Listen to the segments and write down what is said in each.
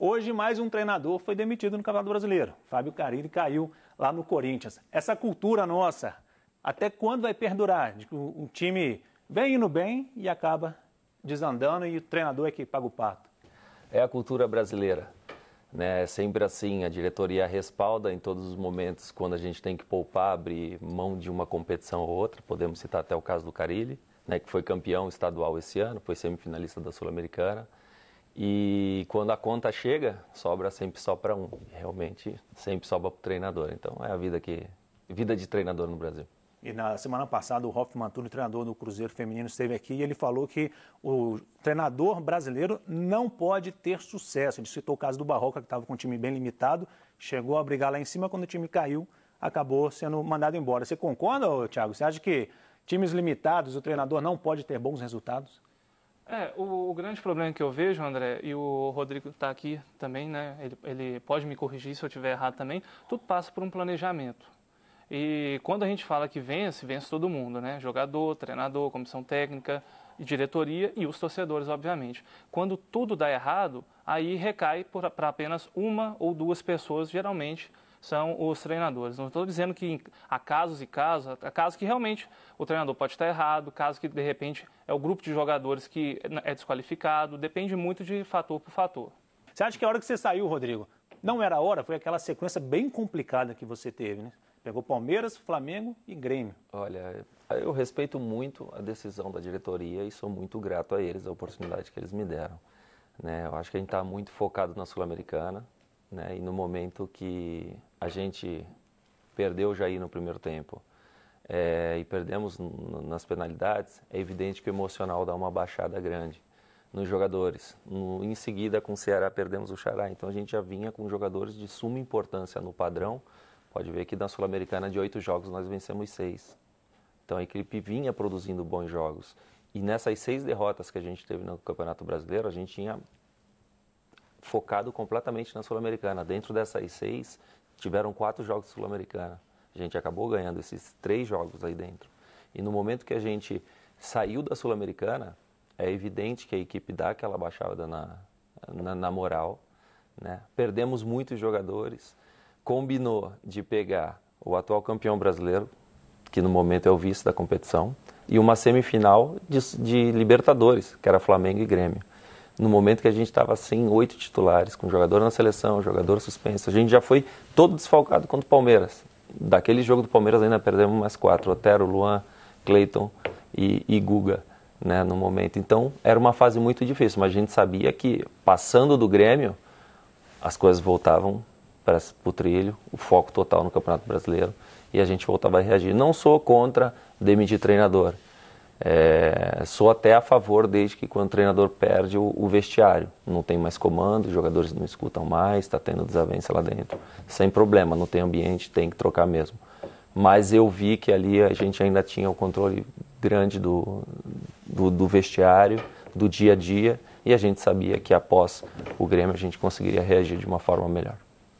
Hoje, mais um treinador foi demitido no Campeonato Brasileiro. Fábio Carille caiu lá no Corinthians. Essa cultura nossa, até quando vai perdurar? Um time vem indo bem e acaba desandando e o treinador é que paga o pato. É a cultura brasileira. Né? É sempre assim, a diretoria respalda em todos os momentos quando a gente tem que poupar, abrir mão de uma competição ou outra. Podemos citar até o caso do Carilli, né? que foi campeão estadual esse ano, foi semifinalista da Sul-Americana. E quando a conta chega, sobra sempre só para um. Realmente, sempre sobra para o treinador. Então, é a vida que vida de treinador no Brasil. E na semana passada, o Rolf Mantuno, treinador do Cruzeiro Feminino, esteve aqui e ele falou que o treinador brasileiro não pode ter sucesso. Ele citou o caso do Barroca, que estava com um time bem limitado, chegou a brigar lá em cima, quando o time caiu, acabou sendo mandado embora. Você concorda, Thiago? Você acha que times limitados, o treinador não pode ter bons resultados? É, o, o, grande problema que eu vejo, André, e o Rodrigo está aqui também, né? Ele, ele, pode me corrigir se eu estiver errado também. Tudo passa por um planejamento. E quando a gente fala que vence, vence todo mundo, né? Jogador, treinador, comissão técnica, diretoria e os torcedores, obviamente. Quando tudo dá errado, aí recai para apenas uma ou duas pessoas, geralmente são os treinadores. Não estou dizendo que há casos e casos, há casos que realmente o treinador pode estar errado, casos que de repente é o grupo de jogadores que é desqualificado, depende muito de fator por fator. Você acha que a hora que você saiu, Rodrigo, não era a hora? Foi aquela sequência bem complicada que você teve, né? Pegou Palmeiras, Flamengo e Grêmio. Olha, eu respeito muito a decisão da diretoria e sou muito grato a eles, a oportunidade que eles me deram. Né? Eu acho que a gente está muito focado na Sul-Americana, né? E no momento que a gente perdeu o Jair no primeiro tempo é, e perdemos nas penalidades, é evidente que o emocional dá uma baixada grande nos jogadores. No, em seguida, com o Ceará, perdemos o Xará. Então, a gente já vinha com jogadores de suma importância no padrão. Pode ver que na Sul-Americana, de oito jogos, nós vencemos seis. Então, a equipe vinha produzindo bons jogos. E nessas seis derrotas que a gente teve no Campeonato Brasileiro, a gente tinha focado completamente na Sul-Americana. Dentro dessas seis, tiveram quatro jogos Sul-Americana. A gente acabou ganhando esses três jogos aí dentro. E no momento que a gente saiu da Sul-Americana, é evidente que a equipe dá aquela baixada na, na, na moral. Né? Perdemos muitos jogadores. Combinou de pegar o atual campeão brasileiro, que no momento é o vice da competição, e uma semifinal de, de Libertadores, que era Flamengo e Grêmio no momento que a gente estava sem oito titulares, com jogador na seleção, jogador suspenso. A gente já foi todo desfalcado contra o Palmeiras. Daquele jogo do Palmeiras ainda perdemos mais quatro: Otero, Luan, Clayton e, e Guga. Né, no momento. Então era uma fase muito difícil, mas a gente sabia que passando do Grêmio as coisas voltavam para o trilho, o foco total no Campeonato Brasileiro e a gente voltava a reagir. Não sou contra demitir treinador, é, sou até a favor desde que quando o treinador perde o, o vestiário. Não tem mais comando, os jogadores não escutam mais, está tendo desavença lá dentro. Sem problema, não tem ambiente, tem que trocar mesmo. Mas eu vi que ali a gente ainda tinha o controle grande do, do, do vestiário, do dia a dia, e a gente sabia que após o Grêmio a gente conseguiria reagir de uma forma melhor.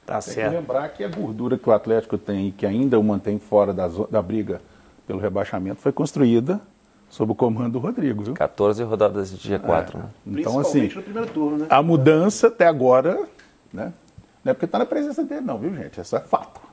Tá tem que lembrar que a gordura que o Atlético tem e que ainda o mantém fora da, da briga pelo rebaixamento foi construída sob o comando do Rodrigo, viu? 14 rodadas de G4. É. Né? Então, assim, no primeiro turno, né? a mudança até agora, né? Não é porque está na presença dele, não, viu, gente? Isso é fato.